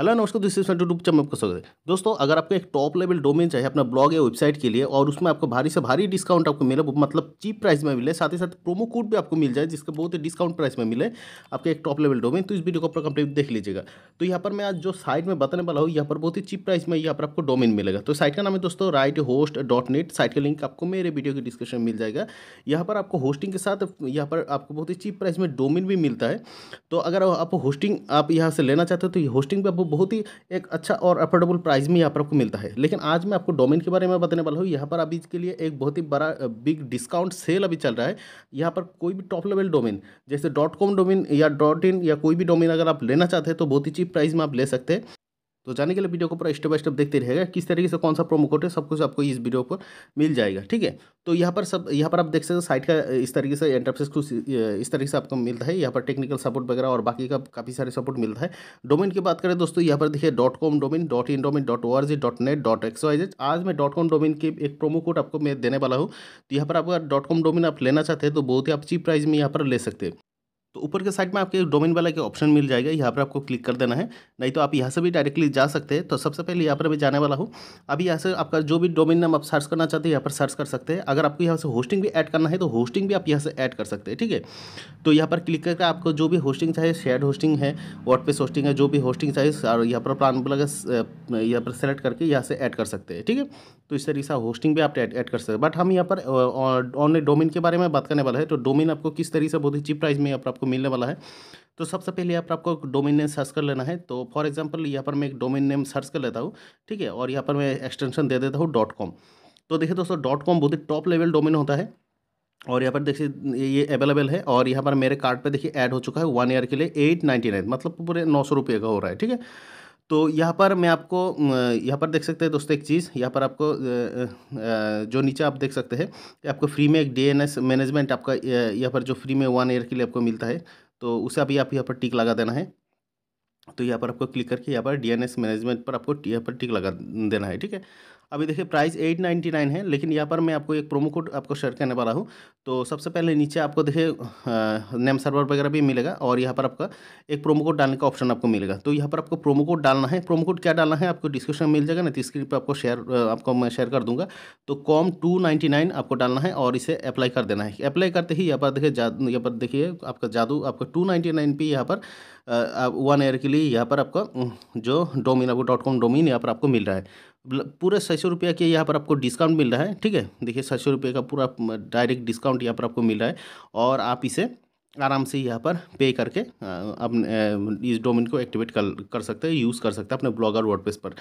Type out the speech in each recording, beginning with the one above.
hello नमस्कार this is YouTube channel आपका स्वागत है दोस्तों अगर आपको एक टॉप लेवल डोमेन चाहिए अपना ब्लॉग या वेबसाइट के लिए और उसमें आपको भारी से भारी डिस्काउंट आपको मिले मतलब चीप प्राइस में मिले साथ ही साथ प्रोमो कोड भी आपको मिल जाए जिसका बहुत ही डिस्काउंट प्राइस में मिले आपके एक टॉप लेवल डोमेन तो इस वीडियो को अपना कंप्लीट देख लीजिएगा तो यहाँ पर मैं आज जो साइट में बताने वाला हूँ यहाँ पर बहुत ही चीप प्राइस में यहाँ पर आपको डोमेन मिलेगा तो साइट का नाम है दोस्तों राइट होस्ट डॉट साइट का लिंक आपको मेरे वीडियो के डिस्क्रिप्शन मिल जाएगा यहाँ पर आपको होस्टिंग के साथ यहाँ पर आपको बहुत ही चीप प्राइस में डोमेन भी मिलता है तो अगर आप होस्टिंग आप यहाँ से लेना चाहते हो तो होस्टिंग भी बहुत ही एक अच्छा और अफोर्डेबल प्राइस में यहाँ पर आपको मिलता है लेकिन आज मैं आपको डोमेन के बारे में बताने वाला हूँ यहाँ पर अभी इसके लिए एक बहुत ही बड़ा बिग डिस्काउंट सेल अभी चल रहा है यहाँ पर कोई भी टॉप लेवल डोमेन जैसे डॉट कॉम डोमेन या डॉट इन या कोई भी डोमेन अगर आप लेना चाहते हैं तो बहुत ही चीप प्राइस में आप ले सकते हैं तो जाने के लिए वीडियो को पूरा स्टेप बाय स्टेप देखते रहेगा किस तरीके से कौन सा प्रोमो कोड है सब कुछ आपको इस वीडियो पर मिल जाएगा ठीक है तो यहाँ पर सब यहाँ पर आप देख सकते हैं साइट का इस तरीके से इंटरफेस कुछ इस तरीके से आपको मिलता है यहाँ पर टेक्निकल सपोर्ट वगैरह और बाकी का काफ़ी सारे सपोर्ट मिलता है डोमेन की बात करें दोस्तों यहाँ पर देखिए dot com domain dot in domain dot O R G dot net dot X Y Z आज मैं डॉट कॉम डोमिन के एक प्रोमो कोड आपको मैं देने वाला हूँ तो यहाँ पर आप डॉट कॉम डोमिन आप लेना चाहते हैं तो बहुत ही आप चीप प्राइस में यहाँ पर ले सकते हैं तो ऊपर के साइड में आपके डोमेन वाला के ऑप्शन मिल जाएगा यहाँ पर आपको क्लिक कर देना है नहीं तो आप यहाँ से भी डायरेक्टली जा सकते हैं तो सबसे पहले यहाँ पर मैं जाने वाला हूँ अभी यहाँ से आपका जो भी डोमेन नाम आप सर्च करना चाहते हैं यहाँ पर सर्च कर सकते हैं अगर आपको यहाँ से होस्टिंग भी ऐड करना है तो होस्टिंग भी आप यहाँ से ऐड कर सकते हैं ठीक है तो यहाँ पर क्लिक करके आपको जो भी होस्टिंग चाहिए शेयर होस्टिंग है वर्ड होस्टिंग है जो भी होस्टिंग चाहिए और यहाँ पर प्लान वाला यहाँ पर सेलेक्ट करके यहाँ से ऐड कर सकते हैं ठीक है तो इस तरीके से होस्टिंग भी आप ऐड कर सकते हैं बट हम यहाँ पर ऑनलाइन डोमिन के बारे में बात करने वाला है तो डोमिन आपको किस तरीके से बहुत ही चीप प्राइस में आप आपको मिलने वाला है तो सबसे पहले यहाँ पर आपको डोमेन नेम सर्च कर लेना है तो फॉर एग्जांपल यहाँ पर मैं एक डोमेन नेम सर्च कर लेता हूँ ठीक है और यहाँ पर मैं एक्सटेंशन दे देता हूँ डॉट कॉम तो देखिए दोस्तों डॉट कॉम बहुत ही टॉप लेवल डोमेन होता है और यहाँ पर देखिए ये अवेलेबल है और यहाँ पर मेरे कार्ड पर देखिए ऐड हो चुका है वन ईयर के लिए एट नाइन्टी नाइन मतलब पूरे नौ सौ रुपये का हो रहा है ठीक है तो यहाँ पर मैं आपको यहाँ पर देख सकते हैं दोस्तों एक चीज़ यहाँ पर आपको जो नीचे आप देख सकते हैं आपको फ्री में एक डीएनएस मैनेजमेंट आपका यहाँ पर जो फ्री में वन ईयर के लिए आपको मिलता है तो उसे अभी आप यहाँ पर टिक लगा देना है तो यहाँ पर आपको क्लिक करके यहाँ पर डीएनएस मैनेजमेंट पर आपको यहाँ पर टिक लगा देना है ठीक है अभी देखिए प्राइस एट नाइन्टी नाइन है लेकिन यहाँ पर मैं आपको एक प्रोमो कोड आपको शेयर करने वाला हूँ तो सबसे पहले नीचे आपको देखिए नेम सर्वर वगैरह भी मिलेगा और यहाँ पर आपका एक प्रोमो कोड डालने का ऑप्शन आपको मिलेगा तो यहाँ पर आपको प्रोमो कोड डालना है प्रोमो कोड क्या डालना है आपको डिस्क्रिप्शन मिल जाएगा ना तो स्क्रीन पर आपको शेयर आपको मैं शेयर कर दूंगा तो कॉम टू नाइन आपको डालना है और इसे अप्लाई कर देना है अप्लाई करते ही यहाँ पर देखिए यहाँ पर देखिए आपका जादू आपका टू नाइन्टी नाइन पे यहाँ पर वन ईयर के लिए यहाँ पर आपका जो डोमिन आपको डॉट कॉम डोमिन यहाँ पर आपको मिल रहा है मतलब पूरे छः सौ रुपये के यहाँ पर आपको डिस्काउंट मिल रहा है ठीक है देखिए छः सौ रुपये का पूरा डायरेक्ट डिस्काउंट यहाँ पर आपको मिल रहा है और आप इसे आराम से यहाँ पर पे करके अपने इस डोमेन को एक्टिवेट कर कर सकते हैं यूज़ कर सकते हैं अपने ब्लॉगर वर्डप्रेस पर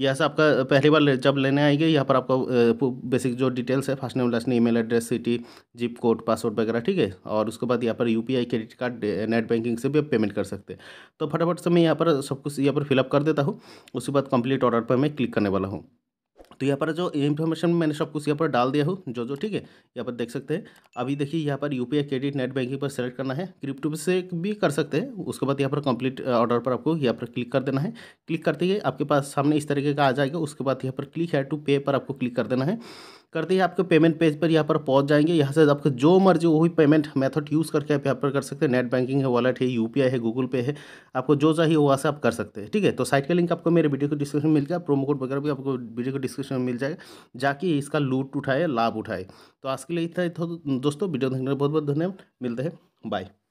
यह से आपका पहली बार जब लेने आएंगे यहाँ पर आपका बेसिक जो डिटेल्स है first name last name email address city zip code password वगैरह ठीक है और उसके बाद यहाँ पर you credit card net banking से भी आप पेमेंट कर सकते हैं तो फटाफट से मैं यहाँ पर सब कुछ यहाँ पर फिलअप कर देता हूँ उसके बाद कंप्लीट ऑर्डर पर मैं क्लिक करने वाला हूँ तो यहाँ पर जो इन्फॉर्मेशन मैंने सब कुछ यहाँ पर डाल दिया हूँ जो जो ठीक है यहाँ पर देख सकते हैं अभी देखिए यहाँ पर यू क्रेडिट नेट बैंकिंग पर सेलेक्ट करना है क्रिप्टो से भी कर सकते हैं उसके बाद यहाँ पर कंप्लीट ऑर्डर uh, पर आपको यहाँ पर क्लिक कर देना है क्लिक करते ही आपके पास सामने इस तरीके का आ जाएगा उसके बाद यहाँ पर क्लिक है टू पे पर आपको क्लिक कर देना है करते ही आपके पेमेंट पेज पर यहाँ पर पहुँच जाएंगे यहाँ से आपको जो मर्जी वही पेमेंट मेथड यूज़ करके आप यहाँ पर कर सकते हैं नेट बैंकिंग है वॉलेट है यू है गूगल पे है आपको जो चाहिए वहाँ से आप कर सकते हैं ठीक है तो साइट का लिंक आपको मेरे वीडियो को डिस्क्रिप्शन में मिल जाएगा प्रोमो कोड वगैरह भी आपको वीडियो को डिस्क्रिप्शन में मिल जाएगा जाकि इसका लूट उठाए लाभ उठाए तो आज के लिए इतना दोस्तों वीडियो देखने बहुत बहुत धन्यवाद मिलते हैं बाय